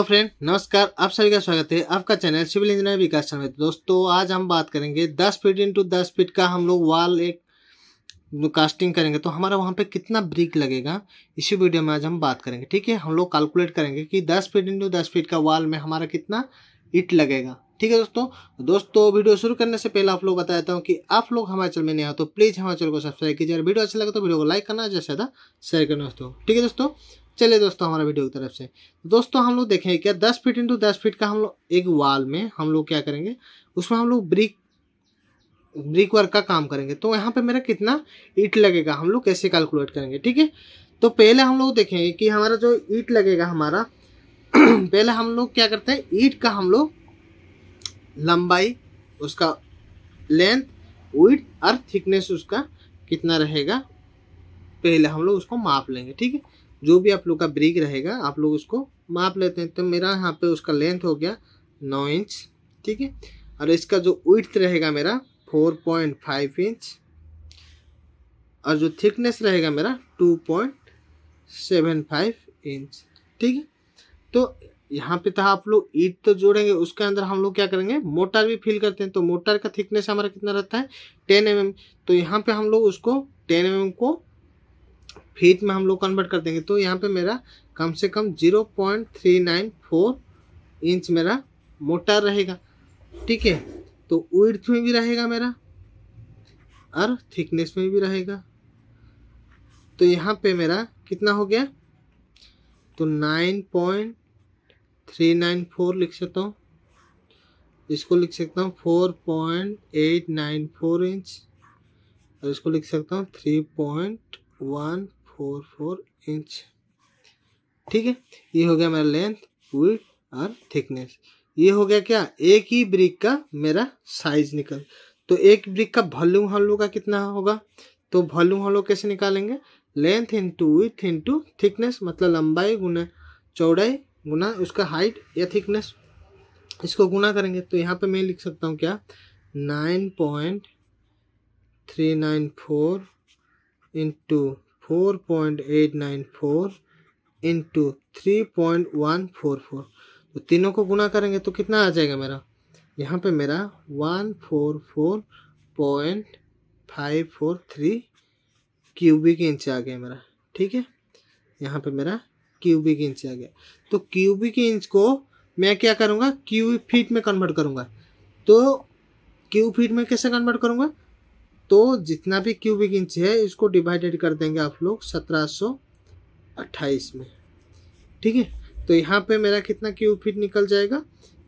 तो फ्रेंड नमस्कार आप सभी का स्वागत है आपका चैनल सिविल इंजीनियर विकास में दोस्तों आज हम बात करेंगे 10 फीट इंटू दस फीट का हम लोग वाल एक कास्टिंग करेंगे तो हमारा वहां पे कितना ब्रिक लगेगा इसी वीडियो में आज हम बात करेंगे ठीक है हम लोग कैलकुलेट करेंगे कि 10 फीट इंटू दस फीट का वाल में हमारा कितना ईट लगेगा ठीक है दोस्तों दोस्तों वीडियो शुरू करने से पहले आप लोग बता देता हूँ कि आप लोग हमारे चैनल में नहीं आओ तो प्लीज़ हमारे चैनल को सब्सक्राइब कीजिए और वीडियो अच्छा लगे तो वीडियो को लाइक करना जैसे ज़्यादा शेयर करना दोस्तों ठीक है दोस्तों चलिए दोस्तों हमारा वीडियो की तरफ से तो दोस्तों हम लोग देखेंगे क्या दस फीट इंटू दस फीट का हम लोग एक वाल में हम लोग क्या करेंगे उसमें हम लोग ब्रिक ब्रिक वर्क का काम करेंगे तो यहाँ पे मेरा कितना ईट लगेगा हम लोग कैसे कैलकुलेट करेंगे ठीक है तो पहले हम लोग देखेंगे कि हमारा जो ईट लगेगा हमारा पहले हम लोग क्या करते हैं ईट का हम लोग लंबाई उसका लेंथ विथ और थिकनेस उसका कितना रहेगा पहले हम लोग उसको माप लेंगे ठीक है जो भी आप लोग का ब्रिक रहेगा आप लोग उसको माप लेते हैं तो मेरा यहाँ पे उसका लेंथ हो गया नौ इंच ठीक है और इसका जो विथ रहेगा मेरा फोर पॉइंट फाइव इंच और जो थिकनेस रहेगा मेरा two point seven five inch ठीक है तो यहाँ पे था तो आप लोग ईट तो जोड़ेंगे उसके अंदर हम लोग क्या करेंगे मोटर भी फिल करते हैं तो मोटर का थिकनेस हमारा कितना रहता है टेन एम mm, तो यहाँ पे हम लोग उसको टेन एम mm को फीट में हम लोग कन्वर्ट कर देंगे तो यहाँ पे मेरा कम से कम zero point three nine four inch मेरा मोटा रहेगा ठीक है तो उर्थ में भी रहेगा मेरा और थिकनेस में भी रहेगा तो यहाँ पे मेरा कितना हो गया तो nine point three nine four लिख सकता हूँ इसको लिख सकता हूँ four point eight nine four inch और इसको लिख सकता हूँ three point one four four inch ठीक है ये हो गया मेरा लेंथ विथ और थिकनेस ये हो गया क्या एक ही ब्रिक का मेरा साइज निकल तो एक ब्रिक का वॉल्यूम हॉलो का कितना होगा तो वॉल्यूम हॉलो कैसे निकालेंगे length into width into thickness मतलब लंबाई गुना चौड़ाई गुना उसका हाइट या थिकनेस इसको गुना करेंगे तो यहाँ पे मैं लिख सकता हूँ क्या nine point three nine four into four point eight nine four into three point one four four तो तीनों को गुना करेंगे तो कितना आ जाएगा मेरा यहाँ पे मेरा one four four point five four three cubic inch आ गया मेरा ठीक है यहाँ पे मेरा क्यूबिक इंच आ गया तो क्यूबिक इंच को मैं क्या करूँगा क्यू फीट में कन्वर्ट करूँगा तो क्यू फीट में कैसे कन्वर्ट करूँगा तो जितना भी क्यूबिक इंच है इसको डिवाइडेड कर देंगे आप लोग सत्रह सौ अट्ठाईस में ठीक है तो यहाँ पे मेरा कितना क्यूब फीट निकल जाएगा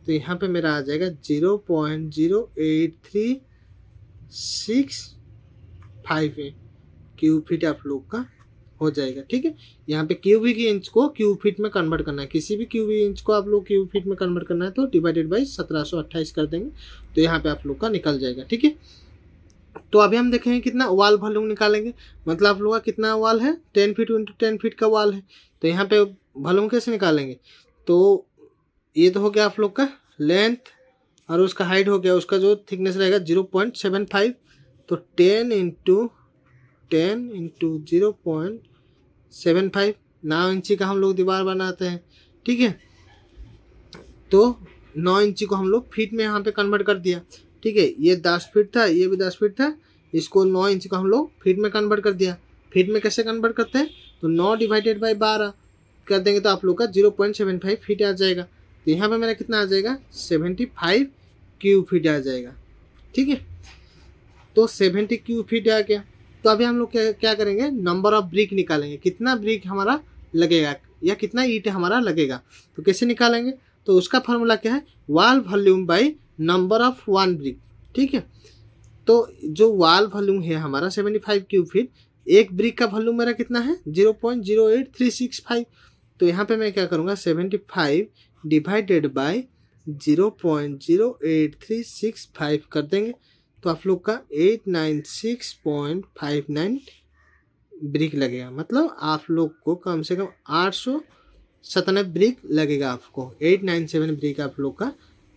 तो यहाँ पे मेरा आ जाएगा zero point zero eight three six five a cube feet आप लोग का हो जाएगा ठीक है यहाँ पे क्यूबिक इंच को क्यूब फीट में कन्वर्ट करना है किसी भी क्यूबिक इंच को आप लोग क्यूब फीट में कन्वर्ट करना है तो डिवाइडेड बाई सत्रह सौ कर देंगे तो यहाँ पे आप लोग का निकल जाएगा ठीक है तो अभी हम देखेंगे कितना वाल वॉल्यूम निकालेंगे मतलब आप लोग का कितना वाल है ten feet into ten feet का वाल है तो यहाँ पे वॉल्यूम कैसे निकालेंगे तो ये तो हो गया आप लोग का लेंथ और उसका हाइट हो गया उसका जो थिकनेस रहेगा जीरो पॉइंट सेवन फाइव तो ten into ten into zero point seven five नौ इंची का हम लोग दीवार बनाते हैं ठीक है तो नौ इंची को हम लोग फीट में यहाँ पे कन्वर्ट कर दिया ठीक है ये दस फीट था ये भी दस फीट था इसको नौ इंच का हम लोग फीट में कन्वर्ट कर दिया फीट में कैसे कन्वर्ट करते हैं तो नौ डिवाइडेड बाई बारह कर देंगे तो आप लोग का zero point seven five feet आ जाएगा तो यहाँ पे मेरा कितना आ जाएगा सेवेंटी फाइव क्यू फीट आ जाएगा ठीक है तो सेवेंटी क्यू फीट आ गया तो अभी हम लोग क्या क्या करेंगे नंबर ऑफ ब्रिक निकालेंगे कितना ब्रिक हमारा लगेगा या कितना ईट हमारा लगेगा तो कैसे निकालेंगे तो उसका फॉर्मूला क्या है wall volume by number of one brick ठीक है तो जो वाल वॉल्यूम है हमारा सेवेंटी फाइव क्यूब फीट एक ब्रिक का वॉल्यूम मेरा कितना है zero point zero eight three six five तो यहाँ पे मैं क्या करूँगा seventy five divided by zero point zero eight three six five कर देंगे तो आप लोग का eight nine six point five nine brick लगेगा मतलब आप लोग को कम से कम आठ सौ सतानवे ब्रिक लगेगा आपको एट नाइन सेवन ब्रिक आप लोग का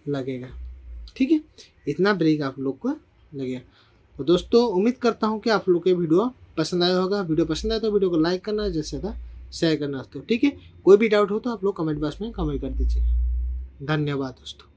लगेगा ठीक है इतना ब्रेक आप लोग को लगेगा तो दोस्तों उम्मीद करता हूँ कि आप लोग के वीडियो पसंद आया होगा वीडियो पसंद आया तो वीडियो को लाइक करना जैसे ज़्यादा शेयर करना दोस्तों ठीक है कोई भी डाउट हो तो आप लोग कमेंट बॉक्स में कमेंट कर दीजिए धन्यवाद दोस्तों